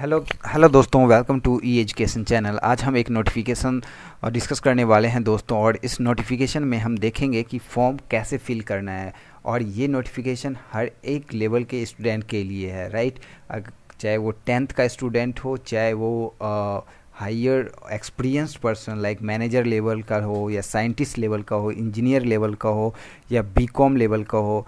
Hello hello दोस्तों welcome to E education channel आज हम एक नोटिफिकेशन डिस्कस करने वाले हैं दोस्तों और इस नोटिफिकेशन में हम देखेंगे कि फॉर्म कैसे फिल करना है और ये नोटिफिकेशन हर एक लेवल के स्टूडेंट के लिए है राइट चाहे वो टेंथ का स्टूडेंट हो चाहे वो higher experience person like manager level का हो या साइंटिस्ट लेवल का हो इंजीनियर लेवल का हो या बी लेवल का हो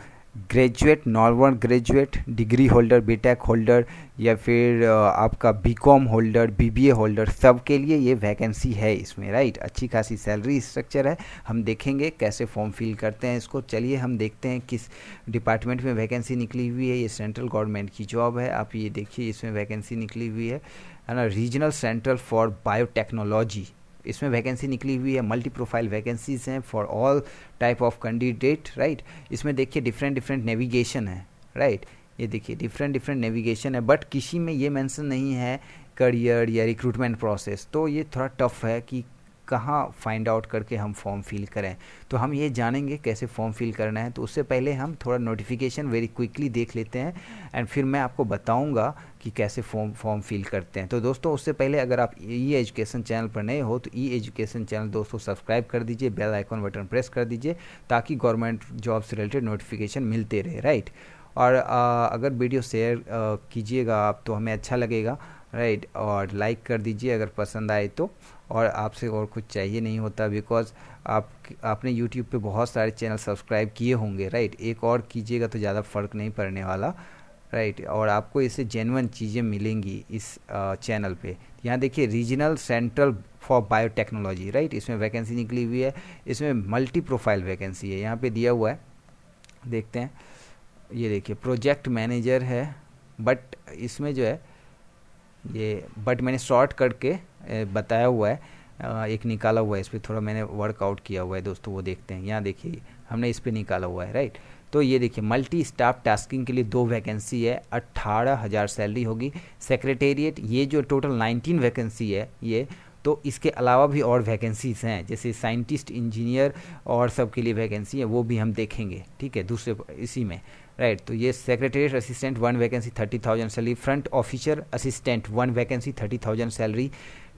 graduate normal graduate degree holder B Tech holder या फिर आपका B Com holder B B A holder सब के लिए ये वैकेंसी है इसमें राइट अच्छी खासी सैलरी स्ट्रक्चर है हम देखेंगे कैसे फॉर्म फिल करते हैं इसको चलिए हम देखते हैं किस डिपार्टमेंट में वैकेंसी निकली हुई है ये सेंट्रल गवर्नमेंट की जॉब है आप ये देखिए इसमें वैकेंसी निकली हुई है है ना रीजनल सेंट्रल फॉर बायोटेक्नोलॉजी इसमें वैकेंसी निकली हुई है मल्टी प्रोफाइल वैकेंसीज हैं for all type of candidate right इसमें देखिए डिफरेंट डिफरेंट नेविगेशन है राइट right? ये देखिए डिफरेंट डिफरेंट नेविगेशन है बट किसी में ये मेंशन नहीं है करियर या रिक्रूटमेंट प्रोसेस तो ये थोड़ा टफ है कि कहाँ फाइंड आउट करके हम फॉर्म फिल करें तो हम ये जानेंगे कैसे फॉर्म फिल करना है तो उससे पहले हम थोड़ा नोटिफिकेशन वेरी क्विकली देख लेते हैं एंड फिर मैं आपको बताऊँगा कि कैसे फॉर्म फॉर्म फिल करते हैं तो दोस्तों उससे पहले अगर आप ई एजुकेशन चैनल पर नए हो तो ई एजुकेशन चैनल दोस्तों सब्सक्राइब कर दीजिए बेल आइकॉन बटन प्रेस कर दीजिए ताकि गवर्नमेंट जॉब से रिलेटेड नोटिफिकेशन मिलते रहे राइट और आ, अगर वीडियो शेयर कीजिएगा आप तो हमें अच्छा लगेगा राइट और लाइक कर दीजिए अगर पसंद आए तो और आपसे और कुछ चाहिए नहीं होता बिकॉज आप आपने यूट्यूब पे बहुत सारे चैनल सब्सक्राइब किए होंगे राइट एक और कीजिएगा तो ज़्यादा फ़र्क नहीं पड़ने वाला राइट और आपको इससे जेनवन चीज़ें मिलेंगी इस चैनल पे यहाँ देखिए regional central for biotechnology right इसमें वैकेंसी निकली हुई है इसमें मल्टी प्रोफाइल वैकेंसी है यहाँ पर दिया हुआ है देखते हैं ये देखिए प्रोजेक्ट मैनेजर है बट इसमें जो है ये बट मैंने शॉर्ट करके बताया हुआ है एक निकाला हुआ है इस पर थोड़ा मैंने वर्कआउट किया हुआ है दोस्तों वो देखते हैं यहाँ देखिए हमने इस पर निकाला हुआ है राइट तो ये देखिए मल्टी स्टाफ टास्किंग के लिए दो वैकेंसी है अट्ठारह हज़ार सैलरी होगी सेक्रेटेरिएट ये जो टोटल नाइनटीन वैकेंसी है ये तो इसके अलावा भी और वैकेंसीज हैं जैसे साइंटिस्ट इंजीनियर और सब के लिए वैकेंसी है वो भी हम देखेंगे ठीक है दूसरे इसी में राइट तो ये secretary assistant one vacancy thirty thousand salary front officer assistant one vacancy thirty thousand salary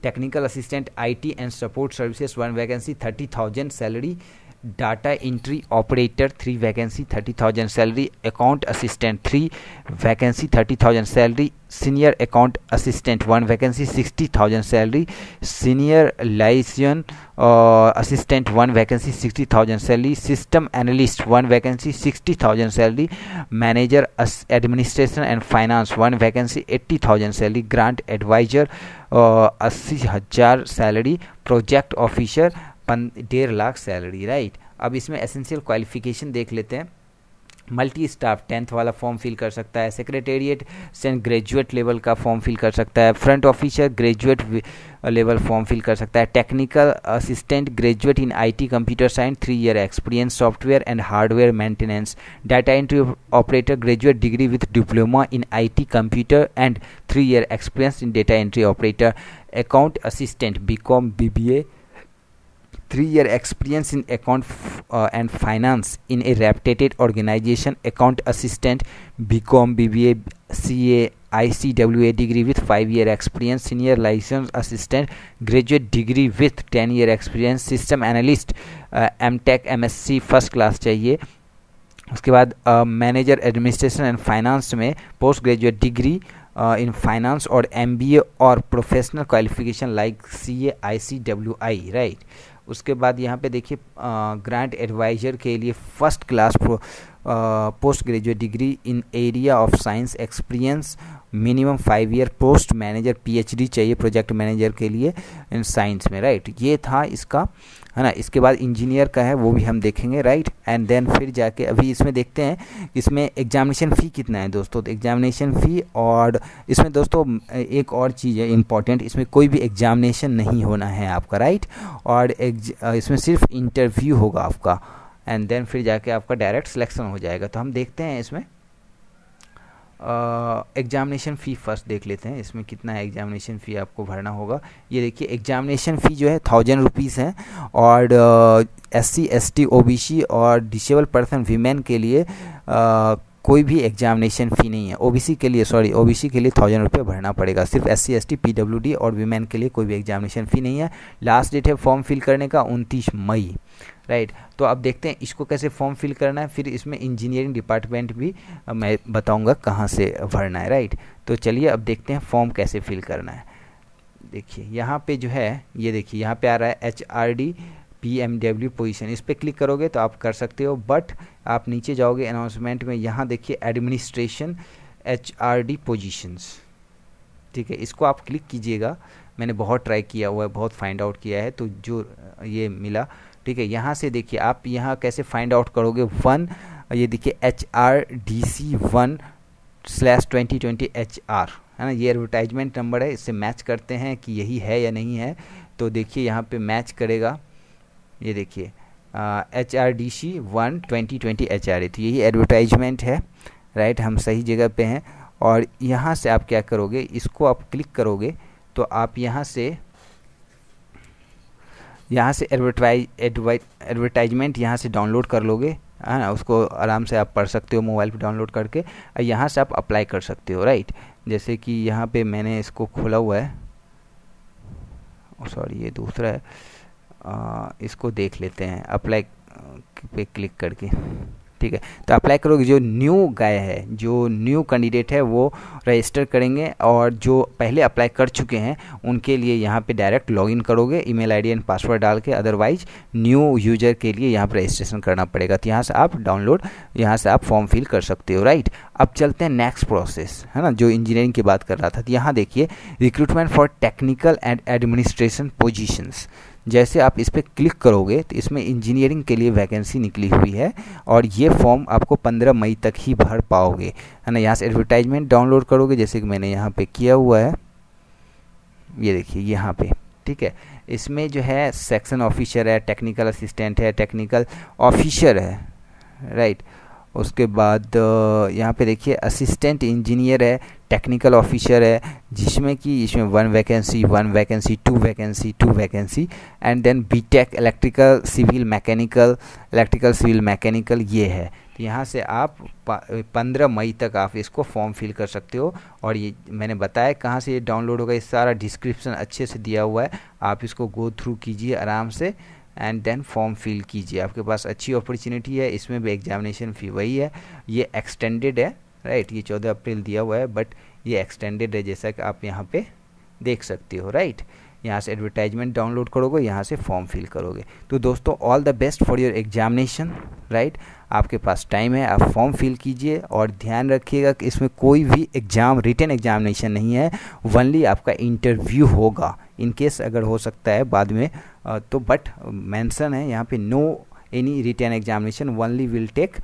technical assistant IT and support services one vacancy thirty thousand salary data entry operator 3 vacancy 30000 salary account assistant 3 vacancy 30000 salary senior account assistant 1 vacancy 60000 salary senior liaison uh, assistant 1 vacancy 60000 salary system analyst 1 vacancy 60000 salary manager administration and finance 1 vacancy 80000 salary grant advisor uh, 80000 salary project officer डेढ़ lakh salary right अब इसमें essential qualification देख लेते हैं multi staff tenth वाला form fill कर सकता है सेक्रेटेरिएट सेंट ग्रेजुएट लेवल का फॉर्म फिल कर सकता है front officer graduate level form fill कर सकता है technical assistant graduate in IT computer science three year experience software and hardware maintenance data entry operator graduate degree with diploma in IT computer and three year experience in data entry operator account assistant B Com B B A three year experience in account uh, and finance in a reputed organization account assistant bcom bba ca ICWA degree with 5 year experience, senior licensed assistant, graduate degree with 10 year experience, system analyst M Tech M S C first class चाहिए उसके बाद manager administration and finance में post graduate degree in finance और M B A और professional qualification like C A I C W I right उसके बाद यहाँ पे देखिए ग्रांट एडवाइजर के लिए first class post graduate degree in area of science experience minimum five year post manager PhD चाहिए project manager के लिए इन साइंस में राइट ये था इसका है ना इसके बाद इंजीनियर का है वो भी हम देखेंगे राइट एंड देन फिर जाके अभी इसमें देखते हैं इसमें एग्जामिनेशन फ़ी कितना है दोस्तों तो एग्जामिनेशन फ़ी और इसमें दोस्तों एक और चीज़ है इम्पॉर्टेंट इसमें कोई भी एग्जामिनेशन नहीं होना है आपका राइट और इसमें सिर्फ इंटरव्यू होगा आपका एंड देन फिर जाके आपका डायरेक्ट सिलेक्शन हो जाएगा तो हम देखते हैं इसमें एग्जामिनेशन फ़ी फर्स्ट देख लेते हैं इसमें कितना है एग्जामिनेशन फ़ी आपको भरना होगा ये देखिए एग्जामिनेशन फ़ी जो है थाउजेंड रुपीज़ है और S C S T O B C और डिसेबल पर्सन वीमेन के लिए कोई भी एग्जामिनेशन फ़ी नहीं है ओबीसी के लिए सॉरी ओबीसी के लिए थाउजेंड रुपये भरना पड़ेगा सिर्फ S C S T P W D और वीमेन के लिए कोई भी एग्जामिनेशन फ़ी नहीं है लास्ट डेट है फॉर्म फिल करने का उनतीस मई राइट तो अब देखते हैं इसको कैसे फॉर्म फिल करना है फिर इसमें इंजीनियरिंग डिपार्टमेंट भी मैं बताऊँगा कहाँ से भरना है राइट तो चलिए अब देखते हैं फॉर्म कैसे फिल करना है देखिए यहाँ पे जो है ये देखिए यहाँ पे आ रहा है H R D P M W position इस पर क्लिक करोगे तो आप कर सकते हो बट आप नीचे जाओगे अनाउंसमेंट में यहाँ देखिए administration H R D positions ठीक है इसको आप क्लिक कीजिएगा मैंने बहुत ट्राई किया हुआ है बहुत फाइंड आउट किया है तो जो ये मिला ठीक है यहाँ से देखिए आप यहाँ कैसे फाइंड आउट करोगे वन ये देखिए H R D C one slash twenty twenty H R है ना ये एडवर्टाइजमेंट नंबर है इससे मैच करते हैं कि यही है या नहीं है तो देखिए यहाँ पे मैच करेगा ये देखिए H R D C one twenty twenty H R A तो यही एडवर्टाइजमेंट है राइट हम सही जगह पे हैं और यहाँ से आप क्या करोगे इसको आप क्लिक करोगे तो आप यहाँ से यहाँ से एडवर्टाइज एडवर्टाइजमेंट यहाँ से डाउनलोड कर लोगे है ना उसको आराम से आप पढ़ सकते हो मोबाइल पे डाउनलोड करके और यहाँ से आप अप्लाई कर सकते हो राइट जैसे कि यहाँ पे मैंने इसको खोला हुआ है सॉरी ये दूसरा है इसको देख लेते हैं अप्लाई पे क्लिक करके ठीक है तो अप्लाई करोगे जो न्यू गाय है जो न्यू कैंडिडेट है वो रजिस्टर करेंगे और जो पहले अप्लाई कर चुके हैं उनके लिए यहाँ पे डायरेक्ट लॉगिन करोगे ईमेल आईडी एंड पासवर्ड डाल के अदरवाइज न्यू यूजर के लिए यहाँ पर रजिस्ट्रेशन करना पड़ेगा तो यहाँ से आप डाउनलोड यहाँ से आप फॉर्म फिल कर सकते हो राइट अब चलते हैं नेक्स्ट प्रोसेस है ना जो इंजीनियरिंग की बात कर रहा था तो यहाँ देखिए recruitment for technical and administration positions जैसे आप इस पर क्लिक करोगे तो इसमें इंजीनियरिंग के लिए वैकेंसी निकली हुई है और ये फॉर्म आपको पंद्रह मई तक ही भर पाओगे है ना यहाँ से एडवर्टाइजमेंट डाउनलोड करोगे जैसे कि मैंने यहाँ पर किया हुआ है ये देखिए यहाँ पर ठीक है इसमें जो है सेक्शन ऑफिसर है टेक्निकल असिस्टेंट है टेक्निकल ऑफिसर है राइट उसके बाद यहाँ पे देखिए असिस्टेंट इंजीनियर है टेक्निकल ऑफिसर है जिसमें कि इसमें one vacancy one vacancy two vacancy two vacancy and then B Tech electrical civil mechanical electrical civil mechanical ये है तो यहाँ से आप पंद्रह मई तक आप इसको फॉर्म फिल कर सकते हो और ये मैंने बताया कहाँ से ये डाउनलोड होगा ये सारा डिस्क्रिप्शन अच्छे से दिया हुआ है आप इसको गो थ्रू कीजिए आराम से एंड देन फॉर्म फिल कीजिए आपके पास अच्छी अपॉर्चुनिटी है इसमें भी एग्जामिनेशन फ़ी वही है ये एक्सटेंडेड है राइट ये चौदह अप्रैल दिया हुआ है बट ये एक्सटेंडेड है जैसा कि आप यहाँ पे देख सकते हो राइट यहाँ से एडवर्टाइजमेंट डाउनलोड करोगे यहाँ से फॉर्म फिल करोगे तो दोस्तों all the best for your examination right आपके पास टाइम है आप फॉर्म फिल कीजिए और ध्यान रखिएगा कि इसमें कोई भी एग्ज़ाम रिटर्न एग्जामिनेशन नहीं है वनली आपका इंटरव्यू होगा इन केस अगर हो सकता है बाद में तो बट मेंशन है यहाँ पे no any written examination only will take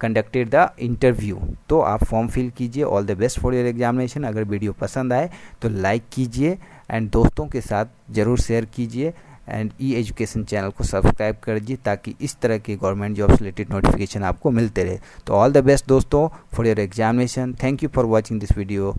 conducted the interview तो आप फॉर्म फिल कीजिए all the best for your examination अगर वीडियो पसंद आए तो लाइक कीजिए एंड दोस्तों के साथ ज़रूर शेयर कीजिए एंड ई एजुकेशन चैनल को सब्सक्राइब कर दीजिए ताकि इस तरह के गवर्नमेंट जॉब रिलेटेड नोटिफिकेशन आपको मिलते रहे तो ऑल द बेस्ट दोस्तों for your examination thank you for watching this video